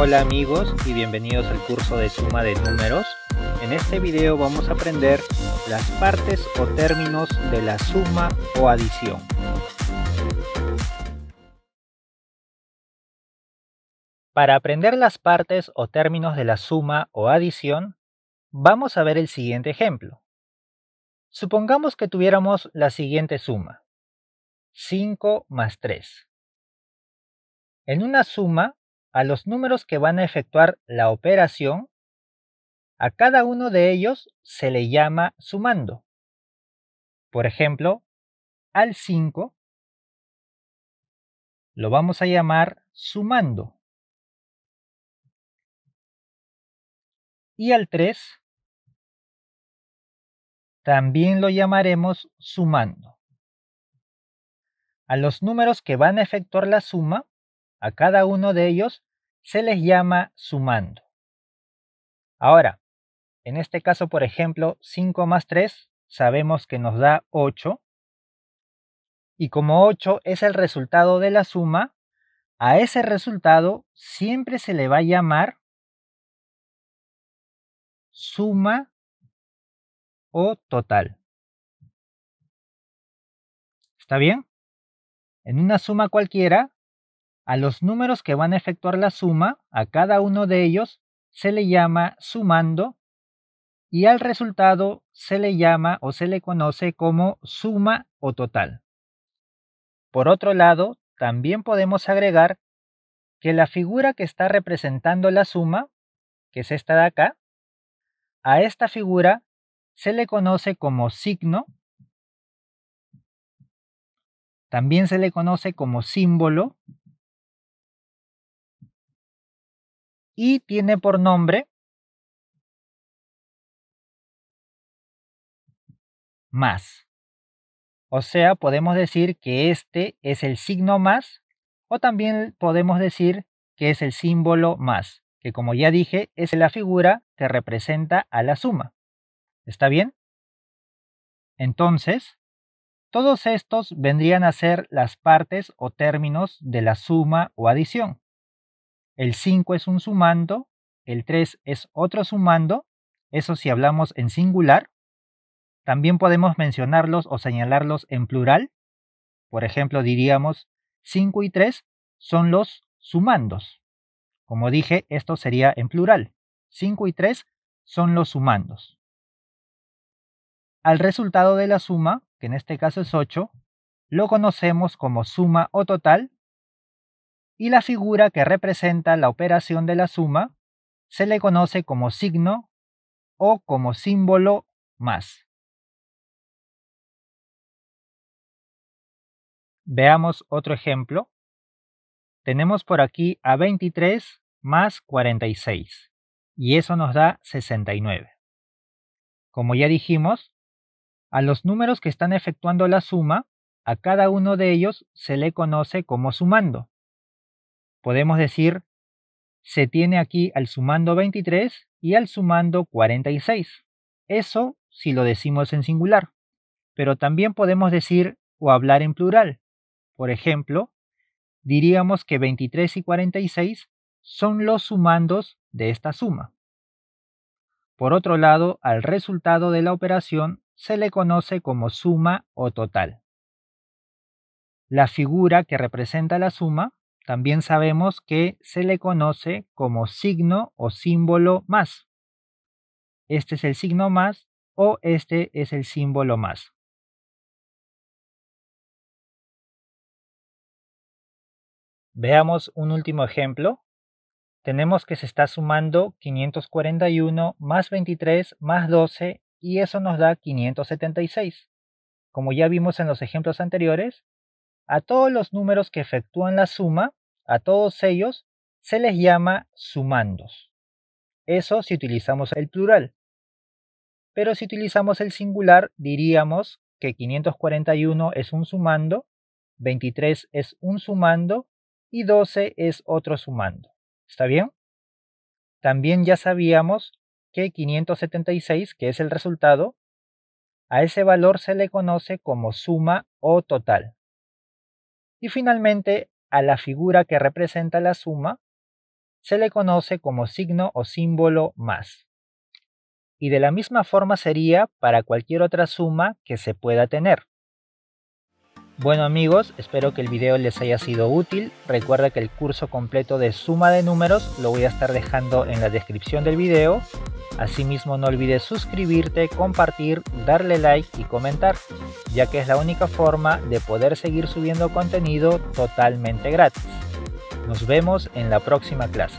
Hola amigos y bienvenidos al curso de suma de números. En este video vamos a aprender las partes o términos de la suma o adición. Para aprender las partes o términos de la suma o adición, vamos a ver el siguiente ejemplo. Supongamos que tuviéramos la siguiente suma. 5 más 3. En una suma a los números que van a efectuar la operación, a cada uno de ellos se le llama sumando. Por ejemplo, al 5 lo vamos a llamar sumando. Y al 3 también lo llamaremos sumando. A los números que van a efectuar la suma a cada uno de ellos se les llama sumando. Ahora, en este caso, por ejemplo, 5 más 3 sabemos que nos da 8. Y como 8 es el resultado de la suma, a ese resultado siempre se le va a llamar suma o total. ¿Está bien? En una suma cualquiera, a los números que van a efectuar la suma, a cada uno de ellos, se le llama sumando y al resultado se le llama o se le conoce como suma o total. Por otro lado, también podemos agregar que la figura que está representando la suma, que es esta de acá, a esta figura se le conoce como signo, también se le conoce como símbolo y tiene por nombre más. O sea, podemos decir que este es el signo más o también podemos decir que es el símbolo más, que como ya dije es la figura que representa a la suma. ¿Está bien? Entonces, todos estos vendrían a ser las partes o términos de la suma o adición el 5 es un sumando, el 3 es otro sumando, eso si hablamos en singular. También podemos mencionarlos o señalarlos en plural. Por ejemplo, diríamos 5 y 3 son los sumandos. Como dije, esto sería en plural. 5 y 3 son los sumandos. Al resultado de la suma, que en este caso es 8, lo conocemos como suma o total y la figura que representa la operación de la suma se le conoce como signo o como símbolo más. Veamos otro ejemplo. Tenemos por aquí a 23 más 46 y eso nos da 69. Como ya dijimos, a los números que están efectuando la suma, a cada uno de ellos se le conoce como sumando podemos decir, se tiene aquí al sumando 23 y al sumando 46. Eso si lo decimos en singular. Pero también podemos decir o hablar en plural. Por ejemplo, diríamos que 23 y 46 son los sumandos de esta suma. Por otro lado, al resultado de la operación se le conoce como suma o total. La figura que representa la suma también sabemos que se le conoce como signo o símbolo más. Este es el signo más o este es el símbolo más. Veamos un último ejemplo. Tenemos que se está sumando 541 más 23 más 12 y eso nos da 576. Como ya vimos en los ejemplos anteriores, a todos los números que efectúan la suma a todos ellos se les llama sumandos. Eso si utilizamos el plural. Pero si utilizamos el singular, diríamos que 541 es un sumando, 23 es un sumando y 12 es otro sumando. ¿Está bien? También ya sabíamos que 576, que es el resultado, a ese valor se le conoce como suma o total. Y finalmente, a la figura que representa la suma se le conoce como signo o símbolo más. Y de la misma forma sería para cualquier otra suma que se pueda tener. Bueno amigos, espero que el video les haya sido útil. Recuerda que el curso completo de suma de números lo voy a estar dejando en la descripción del video. Asimismo no olvides suscribirte, compartir, darle like y comentar, ya que es la única forma de poder seguir subiendo contenido totalmente gratis. Nos vemos en la próxima clase.